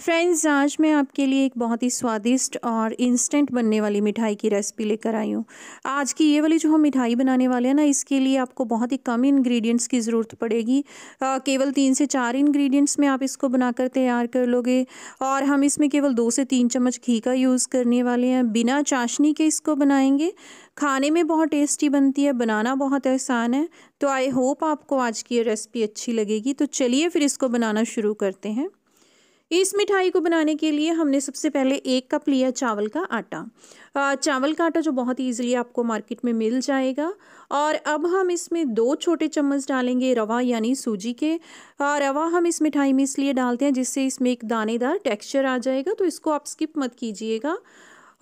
friends आज मैं आपके लिए एक बहुत ही स्वादिष्ट और इंस्टेंट बनने वाली मिठाई की रेसिपी लेकर आई हूँ आज की ये वाली जो हम मिठाई बनाने वाले हैं ना इसके लिए आपको बहुत ही कम इंग्रेडिएंट्स की ज़रूरत पड़ेगी आ, केवल तीन से चार इंग्रेडिएंट्स में आप इसको बनाकर तैयार कर लोगे और हम इसमें केवल दो से तीन चम्मच घी का यूज़ करने वाले हैं बिना चाशनी के इसको बनाएंगे खाने में बहुत टेस्टी बनती है बनाना बहुत आसान है तो आई होप आपको आज की ये रेसिपी अच्छी लगेगी तो चलिए फिर इसको बनाना शुरू करते हैं इस मिठाई को बनाने के लिए हमने सबसे पहले एक कप लिया चावल का आटा चावल का आटा जो बहुत ईजिली आपको मार्केट में मिल जाएगा और अब हम इसमें दो छोटे चम्मच डालेंगे रवा यानी सूजी के रवा हम इस मिठाई में इसलिए डालते हैं जिससे इसमें एक दानेदार टेक्सचर आ जाएगा तो इसको आप स्किप मत कीजिएगा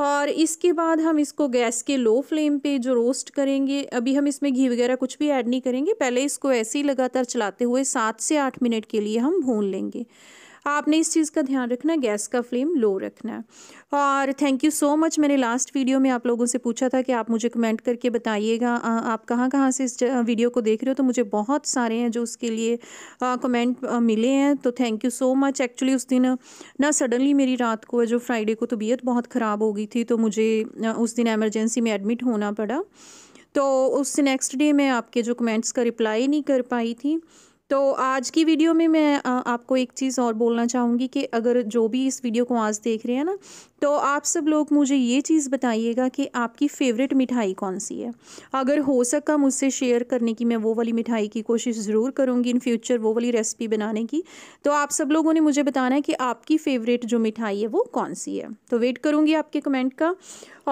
और इसके बाद हम इसको गैस के लो फ्लेम पे जो रोस्ट करेंगे अभी हम इसमें घी वगैरह कुछ भी ऐड नहीं करेंगे पहले इसको ऐसे ही लगातार चलाते हुए सात से आठ मिनट के लिए हम भून लेंगे आपने इस चीज़ का ध्यान रखना है गैस का फ्लेम लो रखना है और थैंक यू सो मच मैंने लास्ट वीडियो में आप लोगों से पूछा था कि आप मुझे कमेंट करके बताइएगा आप कहाँ कहाँ से इस वीडियो को देख रहे हो तो मुझे बहुत सारे हैं जो उसके लिए कमेंट मिले हैं तो thank you so much actually उस दिन ना सडनली मेरी रात को जो फ्राइडे को तो तबीयत बहुत ख़राब हो गई थी तो मुझे उस दिन एमरजेंसी में एडमिट होना पड़ा तो उस नेक्स्ट डे मैं आपके जो कमेंट्स का रिप्लाई नहीं कर पाई थी तो आज की वीडियो में मैं आपको एक चीज़ और बोलना चाहूँगी कि अगर जो भी इस वीडियो को आज देख रहे हैं ना तो आप सब लोग मुझे ये चीज़ बताइएगा कि आपकी फ़ेवरेट मिठाई कौन सी है अगर हो सका मुझसे शेयर करने की मैं वो वाली मिठाई की कोशिश ज़रूर करूँगी इन फ्यूचर वो वाली रेसिपी बनाने की तो आप सब लोगों ने मुझे बताना है कि आपकी फ़ेवरेट जो मिठाई है वो कौन सी है तो वेट करूँगी आपके कमेंट का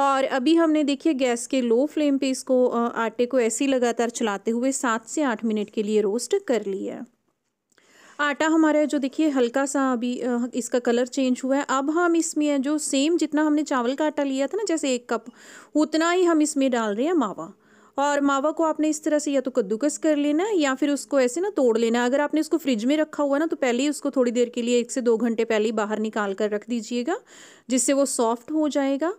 और अभी हमने देखिए गैस के लो फ्लेम पर इसको आटे को ऐसे ही लगातार चलाते हुए सात से आठ मिनट के लिए रोस्ट कर लिया रही है आटा हमारा जो देखिए हल्का सा अभी इसका कलर चेंज हुआ है अब हम इसमें जो सेम जितना हमने चावल का आटा लिया था ना जैसे एक कप उतना ही हम इसमें डाल रहे हैं मावा और मावा को आपने इस तरह से या तो कद्दूकस कर लेना है या फिर उसको ऐसे ना तोड़ लेना अगर आपने उसको फ्रिज में रखा हुआ ना तो पहले ही उसको थोड़ी देर के लिए एक से दो घंटे पहले ही बाहर निकाल कर रख दीजिएगा जिससे वो सॉफ्ट हो जाएगा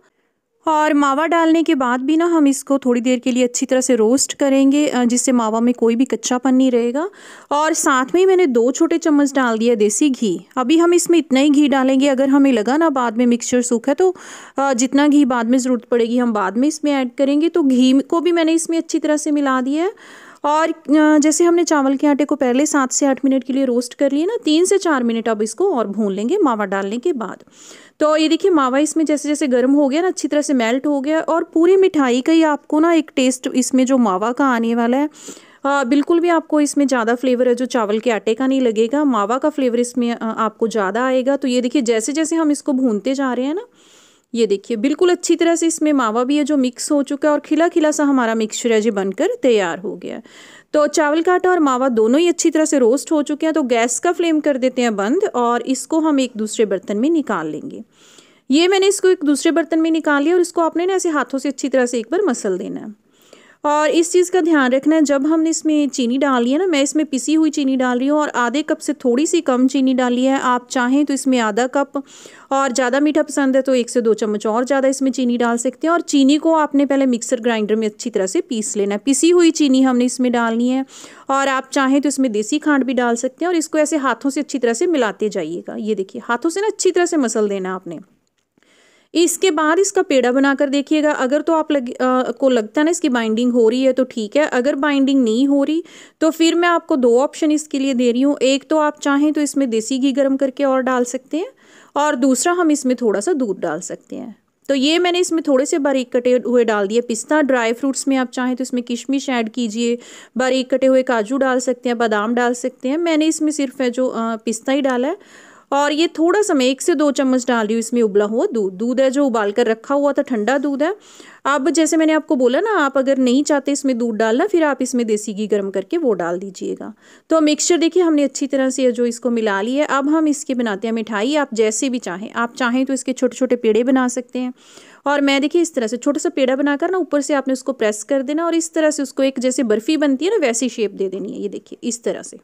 और मावा डालने के बाद भी ना हम इसको थोड़ी देर के लिए अच्छी तरह से रोस्ट करेंगे जिससे मावा में कोई भी कच्चापन नहीं रहेगा और साथ में ही मैंने दो छोटे चम्मच डाल दिया देसी घी अभी हम इसमें इतना ही घी डालेंगे अगर हमें लगा ना बाद में मिक्सचर सूखा तो जितना घी बाद में ज़रूरत पड़ेगी हम बाद में इसमें ऐड करेंगे तो घी को भी मैंने इसमें अच्छी तरह से मिला दिया है और जैसे हमने चावल के आटे को पहले सात से आठ मिनट के लिए रोस्ट कर लिए ना तीन से चार मिनट अब इसको और भून लेंगे मावा डालने के बाद तो ये देखिए मावा इसमें जैसे जैसे गर्म हो गया ना अच्छी तरह से मेल्ट हो गया और पूरी मिठाई का ही आपको ना एक टेस्ट इसमें जो मावा का आने वाला है आ, बिल्कुल भी आपको इसमें ज़्यादा फ्लेवर है जो चावल के आटे का नहीं लगेगा मावा का फ्लेवर इसमें आपको ज़्यादा आएगा तो ये देखिए जैसे जैसे हम इसको भूनते जा रहे हैं ना ये देखिए बिल्कुल अच्छी तरह से इसमें मावा भी है जो मिक्स हो चुका है और खिला खिला सा हमारा मिक्सचर है जी बनकर तैयार हो गया है तो चावल का आटा और मावा दोनों ही अच्छी तरह से रोस्ट हो चुके हैं तो गैस का फ्लेम कर देते हैं बंद और इसको हम एक दूसरे बर्तन में निकाल लेंगे ये मैंने इसको एक दूसरे बर्तन में निकाल लिया और इसको आपने ना ऐसे हाथों से अच्छी तरह से एक बार मसल देना है और इस चीज़ का ध्यान रखना है जब हमने इसमें चीनी डाली है ना मैं इसमें पिसी हुई चीनी डाल रही हूँ और आधे कप से थोड़ी सी कम चीनी डाली है आप चाहें तो इसमें आधा कप और ज़्यादा मीठा पसंद है तो एक से दो चम्मच और ज़्यादा इसमें चीनी डाल सकते हैं और चीनी को आपने पहले मिक्सर ग्राइंडर में अच्छी तरह से पीस लेना है पिसी हुई चीनी हमने इसमें डालनी है और आप चाहें तो इसमें देसी खांड भी डाल सकते हैं और इसको ऐसे हाथों से अच्छी तरह से मिलाते जाइएगा ये देखिए हाथों से ना अच्छी तरह से मसल देना आपने इसके बाद इसका पेड़ा बनाकर देखिएगा अगर तो आप लग आ, को लगता है ना इसकी बाइंडिंग हो रही है तो ठीक है अगर बाइंडिंग नहीं हो रही तो फिर मैं आपको दो ऑप्शन इसके लिए दे रही हूँ एक तो आप चाहें तो इसमें देसी घी गर्म करके और डाल सकते हैं और दूसरा हम इसमें थोड़ा सा दूध डाल सकते हैं तो ये मैंने इसमें थोड़े से बारीक कटे हुए डाल दिए पिस्ता ड्राई फ्रूट्स में आप चाहें तो इसमें किशमिश ऐड कीजिए बारीक कटे हुए काजू डाल सकते हैं बादाम डाल सकते हैं मैंने इसमें सिर्फ है जो पिस्ता ही डाला है और ये थोड़ा सा मैं एक से दो चम्मच डाल रही हूँ इसमें उबला हुआ दूध दूध है जो उबाल कर रखा हुआ था ठंडा दूध है अब जैसे मैंने आपको बोला ना आप अगर नहीं चाहते इसमें दूध डालना फिर आप इसमें देसी घी गर्म करके वो डाल दीजिएगा तो मिक्सचर देखिए हमने अच्छी तरह से जो इसको मिला लिया अब हम इसके बनाते हैं मिठाई आप जैसे भी चाहें आप चाहें तो इसके छोटे छोटे पेड़े बना सकते हैं और मैं देखिए इस तरह से छोटा सा पेड़ा बनाकर ना ऊपर से आपने उसको प्रेस कर देना और इस तरह से उसको एक जैसे बर्फ़ी बनती है ना वैसी शेप दे देनी है ये देखिए इस तरह से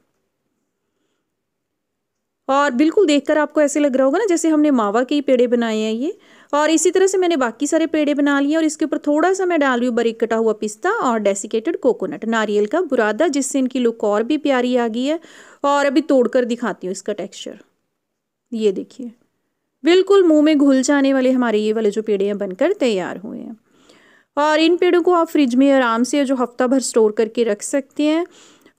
और बिल्कुल देखकर आपको ऐसे लग रहा होगा ना जैसे हमने मावा के ही पेड़े बनाए हैं ये और इसी तरह से मैंने बाकी सारे पेड़े बना लिए और इसके ऊपर थोड़ा सा मैं डाल रही हूँ बारीक कटा हुआ पिस्ता और डेसिकेटेड कोकोनट नारियल का बुरादा जिससे इनकी लुक और भी प्यारी आ गई है और अभी तोड़कर दिखाती हूँ इसका टेक्स्चर ये देखिए बिल्कुल मुँह में घुल जाने वाले हमारे ये वाले जो पेड़े हैं बनकर तैयार हुए हैं और इन पेड़ों को आप फ्रिज में आराम से जो हफ्ता भर स्टोर करके रख सकते हैं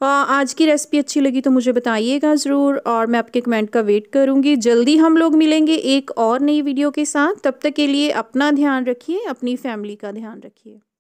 आज की रेसिपी अच्छी लगी तो मुझे बताइएगा ज़रूर और मैं आपके कमेंट का वेट करूँगी जल्दी हम लोग मिलेंगे एक और नई वीडियो के साथ तब तक के लिए अपना ध्यान रखिए अपनी फैमिली का ध्यान रखिए